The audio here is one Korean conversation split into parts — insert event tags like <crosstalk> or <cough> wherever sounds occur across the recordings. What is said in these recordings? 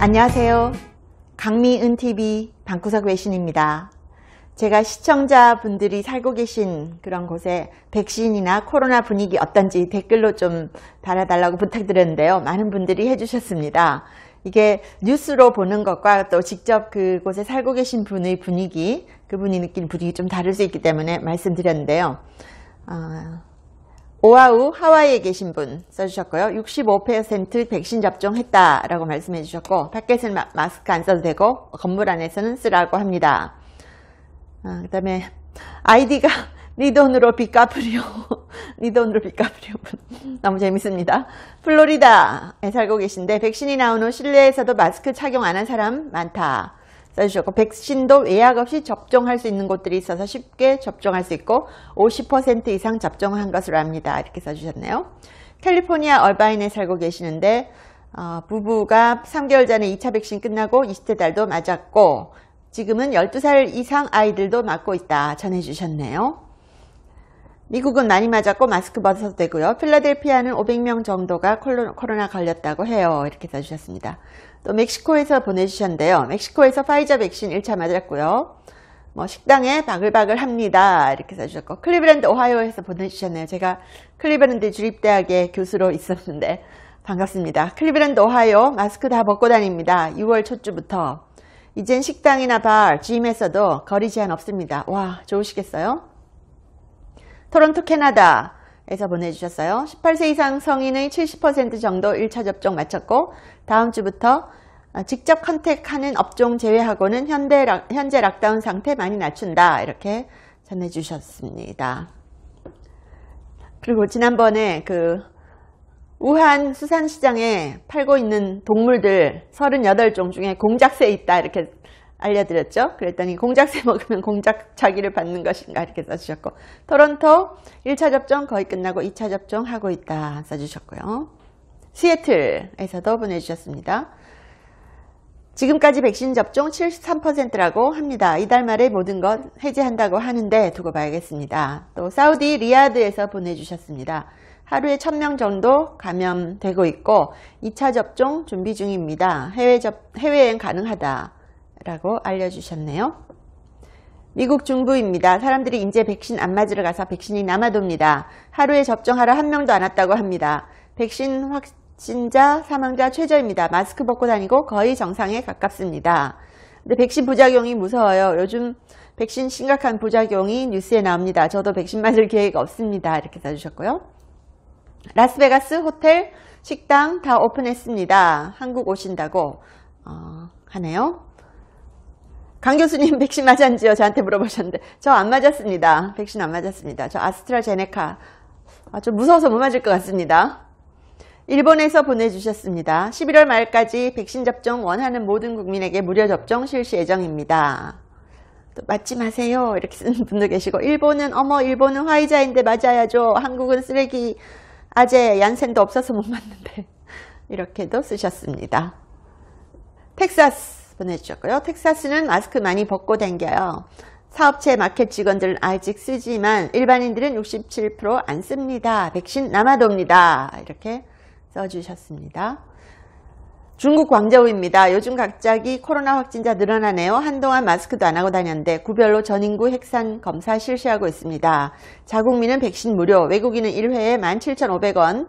안녕하세요. 강미은TV 방구석 외신입니다. 제가 시청자분들이 살고 계신 그런 곳에 백신이나 코로나 분위기 어떤지 댓글로 좀 달아달라고 부탁드렸는데요. 많은 분들이 해주셨습니다. 이게 뉴스로 보는 것과 또 직접 그곳에 살고 계신 분의 분위기, 그분이 느낀 분위기 좀 다를 수 있기 때문에 말씀드렸는데요. 어, 오아우 하와이에 계신 분 써주셨고요. 65% 백신 접종했다라고 말씀해 주셨고 밖에서는 마, 스크안 써도 되고 건물 안에서는 쓰라고 합니다. 아, 그 다음에 아이디가 <laughs> 니 돈으로 빚 갚으려 <laughs> 니 돈으로 빚 갚으려 <laughs> 너무 재밌습니다 플로리다에 살고 계신데 백신이 나온 후 실내에서도 마스크 착용 안 한 사람 많다 써주셨고 백신도 예약 없이 접종할 수 있는 곳들이 있어서 쉽게 접종할 수 있고 50% 이상 접종한 것으로 압니다. 이렇게 써주셨네요. 캘리포니아 얼바인에 살고 계시는데 어, 부부가 3개월 전에 2차 백신 끝나고 20대 달도 맞았고 지금은 12살 이상 아이들도 맞고 있다 전해주셨네요. 미국은 많이 맞았고 마스크 벗어도 되고요. 필라델피아는 500명 정도가 코로나 걸렸다고 해요. 이렇게 써주셨습니다. 또 멕시코에서 보내주셨는데요. 멕시코에서 파이자 백신 1차 맞았고요. 뭐 식당에 바글바글 합니다. 이렇게 써주셨고 클리브랜드 오하이오에서 보내주셨네요. 제가 클리브랜드 주립대학의 교수로 있었는데 반갑습니다. 클리브랜드 오하이오 마스크 다 벗고 다닙니다. 6월 초주부터 이젠 식당이나 바, 짐에서도 거리 제한 없습니다. 와 좋으시겠어요? 토론토 캐나다 에서 보내주셨어요. 18세 이상 성인의 70% 정도 1차 접종 마쳤고 다음 주부터 아, 직접 컨택하는 업종 제외하고는 현대, 현재 락다운 상태 많이 낮춘다 이렇게 전해주셨습니다. 그리고 지난번에 그 우한 수산시장에 팔고 있는 동물들 38종 중에 공작새 있다 이렇게 알려드렸죠. 그랬더니 공작새 <laughs> 먹으면 공작 자기를 받는 것인가 이렇게 써주셨고 토론토 1차 접종 거의 끝나고 2차 접종 하고 있다 써주셨고요. 시애틀에서도 보내주셨습니다. 지금까지 백신 접종 73%라고 합니다. 이달 말에 모든 것 해제한다고 하는데 두고 봐야겠습니다. 또 사우디 리아드에서 보내주셨습니다. 하루에 1000명 정도 감염되고 있고 2차 접종 준비 중입니다. 해외 접, 해외여행 가능하다. 라고 알려주셨네요. 미국 중부입니다. 사람들이 인제 백신 안 맞으러 가서 백신이 남아돕니다. 하루에 접종하러 한 명도 안 왔다고 합니다. 백신 확진자 사망자 최저입니다. 마스크 벗고 다니고 거의 정상에 가깝습니다. 근데 백신 부작용이 무서워요. 요즘 백신 심각한 부작용이 뉴스에 나옵니다. 저도 백신 맞을 계획 없습니다. 이렇게 써주셨고요. 라스베가스 호텔 식당 다 오픈했습니다. 한국 오신다고 어, 하네요. 강 교수님 <laughs> 백신 맞았는지요? 저한테 물어보셨는데 저 안 맞았습니다. 백신 안 맞았습니다. 저 아스트라제네카 아, 좀 무서워서 못 맞을 것 같습니다. 일본에서 보내주셨습니다. 11월 말까지 백신 접종 원하는 모든 국민에게 무료 접종 실시 예정입니다. 또 맞지 마세요 이렇게 쓰는 <laughs> 분도 계시고 일본은 어머 일본은 화이자인데 맞아야죠. 한국은 쓰레기 아재 얀센도 없어서 못 맞는데 <laughs> 이렇게도 쓰셨습니다. 텍사스 보내주셨고요. 텍사스는 마스크 많이 벗고 댕겨요. 사업체 마켓 직원들은 아직 쓰지만 일반인들은 67%안 씁니다. 백신 남아도입니다. 이렇게 써주셨습니다. 중국 광저우입니다. 요즘 갑자기 코로나 확진자 늘어나네요. 한동안 마스크도 안 하고 다녔는데 구별로 전인구 핵산 검사 실시하고 있습니다. 자국민은 백신 무료, 외국인은 1회에 17,500원,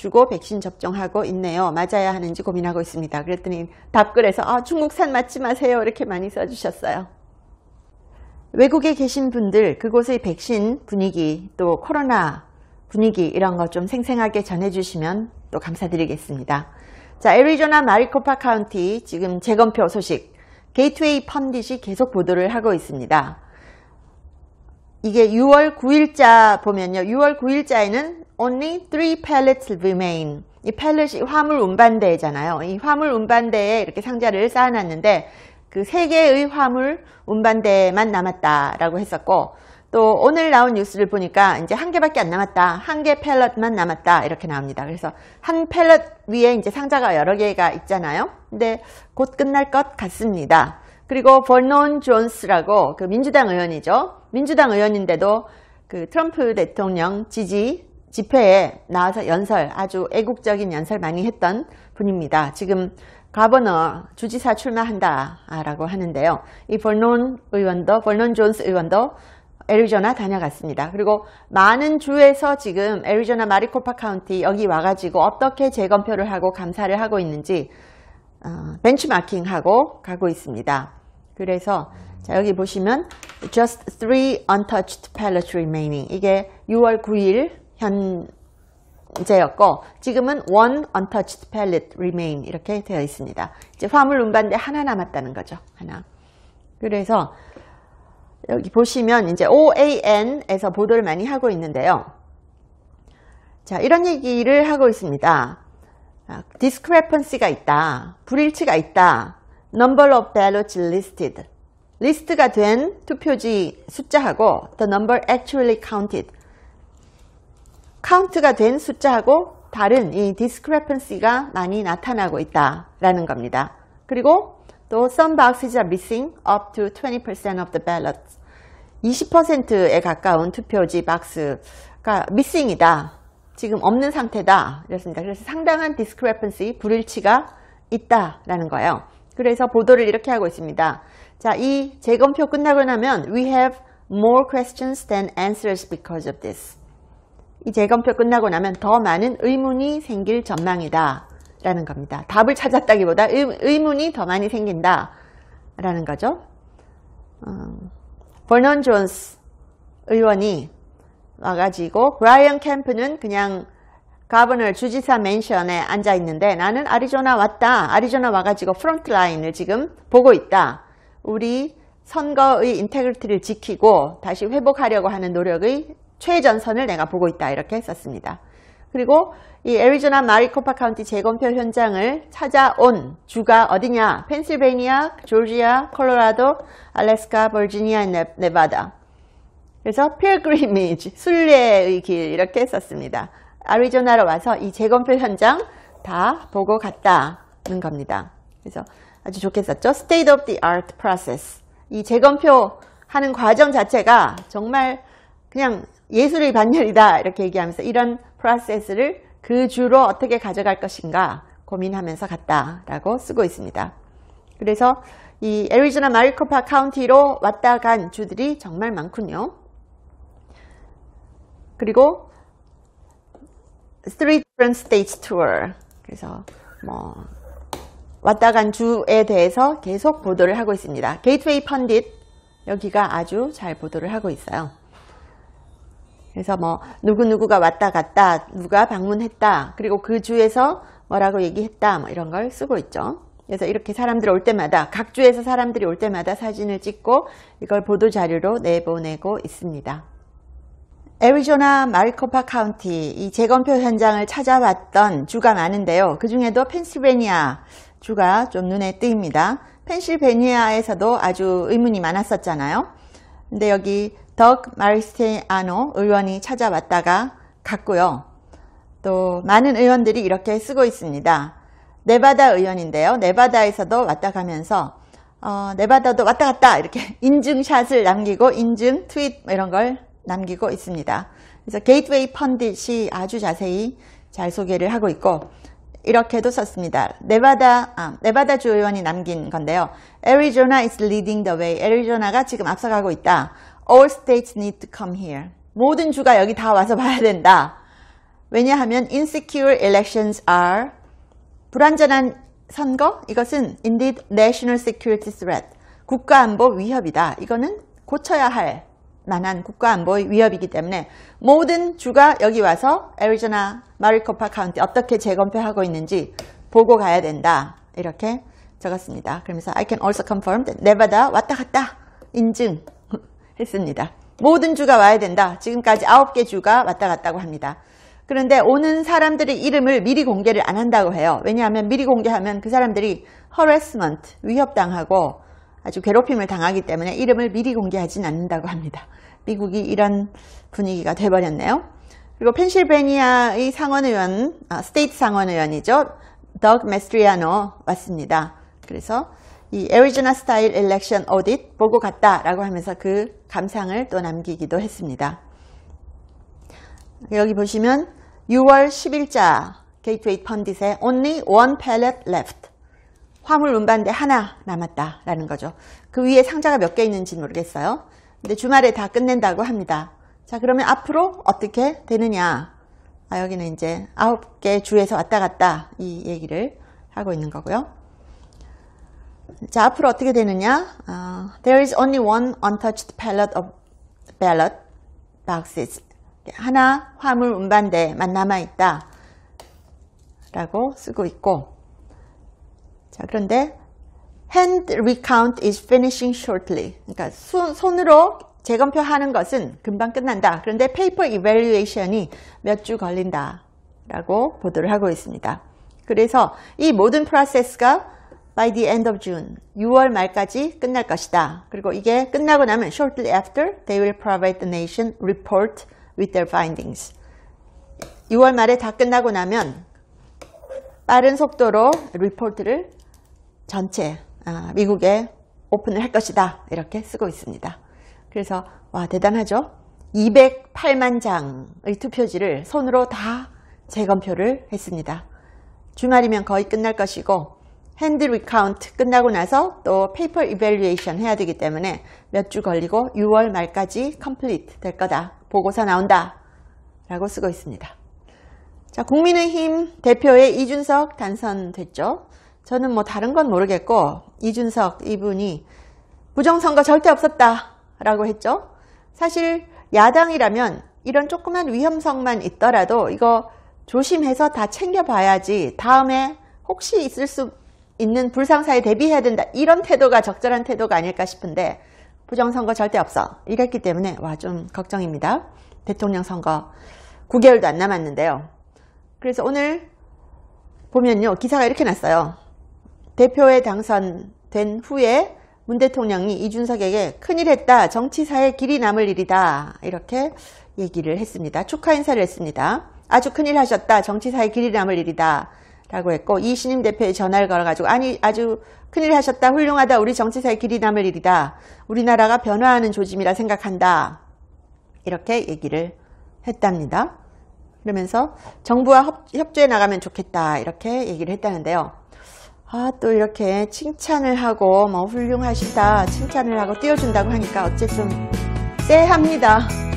주고 백신 접종하고 있네요. 맞아야 하는지 고민하고 있습니다. 그랬더니 답글에서 아, 중국산 맞지 마세요. 이렇게 많이 써주셨어요. 외국에 계신 분들 그곳의 백신 분위기 또 코로나 분위기 이런 것 좀 생생하게 전해주시면 또 감사드리겠습니다. 자, 애리조나 마리코파 카운티 지금 재검표 소식 게이트웨이 펀딧이 계속 보도를 하고 있습니다. 이게 6월 9일자 보면요. 6월 9일자에는 only three pallets remain. 이 팔렛이 화물 운반대잖아요. 이 화물 운반대에 이렇게 상자를 쌓아놨는데 그 세 개의 화물 운반대만 남았다라고 했었고 또 오늘 나온 뉴스를 보니까 이제 한 개밖에 안 남았다. 한개 펠럿만 남았다. 이렇게 나옵니다. 그래서 한 펠럿 위에 이제 상자가 여러 개가 있잖아요. 근데 곧 끝날 것 같습니다. 그리고 버논 존스라고 그 민주당 의원이죠. 민주당 의원인데도 그 트럼프 대통령 지지 집회에 나와서 연설 아주 애국적인 연설 많이 했던 분입니다. 지금 가버너 주지사 출마한다라고 하는데요. 이 버논 의원도 버논 존스 의원도 애리조나 다녀갔습니다. 그리고 많은 주에서 지금 애리조나 마리코파 카운티 여기 와가지고 어떻게 재검표를 하고 감사를 하고 있는지 어, 벤치마킹하고 가고 있습니다. 그래서 자 여기 보시면 just three untouched pellets remaining 이게 6월 9일 현재였고 지금은 one untouched pellet remain 이렇게 되어 있습니다. 이제 화물 운반대 하나 남았다는 거죠. 하나. 그래서 여기 보시면 이제 OAN에서 보도를 많이 하고 있는데요. 자 이런 얘기를 하고 있습니다. 디스크레펀시가 아, 있다. 불일치가 있다. number of ballots listed 리스트가 된 투표지 숫자하고 the number actually counted 카운트가 된 숫자하고 다른 이 discrepancy가 많이 나타나고 있다라는 겁니다. 그리고 또 some boxes are missing up to 20% of the ballots 20%에 가까운 투표지 박스가 missing이다. 지금 없는 상태다. 이랬습니다. 그래서 상당한 discrepancy, 불일치가 있다라는 거예요. 그래서 보도를 이렇게 하고 있습니다. 자, 이 재검표 끝나고 나면 We have more questions than answers because of this. 이 재검표 끝나고 나면 더 많은 의문이 생길 전망이다 라는 겁니다. 답을 찾았다기보다 의, 문이더 많이 생긴다 라는 거죠. 음, 버넌 존스 의원이 와가지고 브라이언 캠프는 그냥 가버널 주지사 맨션에 앉아 있는데 나는 아리조나 왔다. 아리조나 와가지고 프론트라인을 지금 보고 있다. 우리 선거의 인테그리티를 지키고 다시 회복하려고 하는 노력의 최전선을 내가 보고 있다. 이렇게 했었습니다. 그리고 이 애리조나 마리코파 카운티 재검표 현장을 찾아온 주가 어디냐? 펜실베니아 조지아, 콜로라도, 알래스카, 버지니아, 네, 네바다. 그래서 필그리미지, 순례의 길 이렇게 했었습니다. 아리조나로 와서 이 재건표 현장 다 보고 갔다는 겁니다. 그래서 아주 좋겠었죠. State of the Art Process. 이 재건표 하는 과정 자체가 정말 그냥 예술의 반열이다 이렇게 얘기하면서 이런 프로세스를 그 주로 어떻게 가져갈 것인가 고민하면서 갔다라고 쓰고 있습니다. 그래서 이 애리조나 마리코파 카운티로 왔다 간 주들이 정말 많군요. 그리고 three different states tour. 그래서 뭐 왔다 간 주에 대해서 계속 보도를 하고 있습니다. Gateway p 트 n d i t 여기가 아주 잘 보도를 하고 있어요. 그래서 뭐 누구누구가 왔다 갔다 누가 방문했다 그리고 그 주에서 뭐라고 얘기했다 뭐 이런 걸 쓰고 있죠 그래서 이렇게 사람들이 올 때마다 각 주에서 사람들이 올 때마다 사진을 찍고 이걸 보도 자료로 내보내고 있습니다 애리조나 마리코파 카운티 이 재검표 현장을 찾아봤던 주가 많은데요. 그 중에도 펜실베니아 주가 좀 눈에 띄입니다. 펜실베니아에서도 아주 의문이 많았었잖아요. 근데 여기 덕 마리스테아노 의원이 찾아왔다가 갔고요. 또 많은 의원들이 이렇게 쓰고 있습니다. 네바다 의원인데요. 네바다에서도 왔다 가면서 어, 네바다도 왔다 갔다 이렇게 <laughs> 인증샷을 남기고 인증 트윗 뭐 이런 걸 남기고 있습니다. 그래서 게이트웨이 펀딧이 아주 자세히 잘 소개를 하고 있고 이렇게도 썼습니다. 네바다, 아, 네바다 주 의원이 남긴 건데요. Arizona is leading the way. a r i z o n a 가 지금 앞서가고 있다. All states need to come here. 모든 주가 여기 다 와서 봐야 된다. 왜냐하면 insecure elections are 불안전한 선거 이것은 indeed national security threat 국가 안보 위협이다. 이거는 고쳐야 할 만한 국가안보의 위협이기 때문에 모든 주가 여기 와서 애리조나 마리코파 카운티 어떻게 재검표하고 있는지 보고 가야 된다. 이렇게 적었습니다. 그러면서 I can also confirm that 네바다 왔다 갔다 인증했습니다. <laughs> 모든 주가 와야 된다. 지금까지 9개 주가 왔다 갔다고 합니다. 그런데 오는 사람들의 이름을 미리 공개를 안 한다고 해요. 왜냐하면 미리 공개하면 그 사람들이 허레스먼트, 위협당하고 아주 괴롭힘을 당하기 때문에 이름을 미리 공개하진 않는다고 합니다. 미국이 이런 분위기가 돼버렸네요. 그리고 펜실베니아의 상원의원, 아, 스테이트 상원의원이죠. 덕 메스트리아노 왔습니다. 그래서 이에리조나 스타일 일렉션 오딧 보고 갔다라고 하면서 그 감상을 또 남기기도 했습니다. 여기 보시면 6월 10일자 게이트웨이 펀딧의 Only One Pallet Left 화물 운반대 하나 남았다라는 거죠. 그 위에 상자가 몇 개 있는지 모르겠어요. 근데 주말에 다 끝낸다고 합니다. 자 그러면 앞으로 어떻게 되느냐 아, 여기는 이제 아홉 개 주에서 왔다 갔다 이 얘기를 하고 있는 거고요. 자 앞으로 어떻게 되느냐 u 어, There is only one untouched pallet of ballot boxes 하나 화물 운반대만 남아있다 라고 쓰고 있고 자, 그런데 hand recount is finishing shortly. 그러니까 손, 으로 재검표하는 것은 금방 끝난다. 그런데 p 이퍼 evaluation이 몇 주 걸린다. 라고 보도를 하고 있습니다. 그래서 이 모든 프로세스가 by the end of June, 6월 말까지 끝날 것이다. 그리고 이게 끝나고 나면 shortly after they will provide the nation report with their findings. 6월 말에 다 끝나고 나면 빠른 속도로 리포트를 전체 아, 미국에 오픈을 할 것이다 이렇게 쓰고 있습니다. 그래서 와 대단하죠? 208만 장의 투표지를 손으로 다 재검표를 했습니다. 주말이면 거의 끝날 것이고 핸드 리카운트 끝나고 나서 또 페이퍼 이벨리에이션 해야 되기 때문에 몇 주 걸리고 6월 말까지 컴플리트 될 거다. 보고서 나온다. 라고 쓰고 있습니다. 자, 국민의힘 대표의 이준석 당선됐죠. 저는 뭐 다른 건 모르겠고 이준석 이분이 부정선거 절대 없었다 라고 했죠. 사실 야당이라면 이런 조그만 위험성만 있더라도 이거 조심해서 다 챙겨봐야지 다음에 혹시 있을 수 있는 불상사에 대비해야 된다 이런 태도가 적절한 태도가 아닐까 싶은데 부정선거 절대 없어 이랬기 때문에 와 좀 걱정입니다 대통령 선거 9개월도 안 남았는데요 그래서 오늘 보면요 기사가 이렇게 났어요 대표에 당선된 후에 문 대통령이 이준석에게 큰일 했다. 정치사에 길이 남을 일이다. 이렇게 얘기를 했습니다. 축하 인사를 했습니다. 아주 큰일 하셨다. 정치사에 길이 남을 일이다. 라고 했고 이신임 대표에 전화를 걸어가지고 아니 아주 큰일 하셨다. 훌륭하다. 우리 정치사에 길이 남을 일이다. 우리나라가 변화하는 조짐이라 생각한다. 이렇게 얘기를 했답니다. 그러면서 정부와 협조해 나가면 좋겠다. 이렇게 얘기를 했다는데요. 아, 또 이렇게 칭찬을 하고 뭐 훌륭하시다 칭찬을 하고 띄워준다고 하니까 어쨌든 쎄합니다.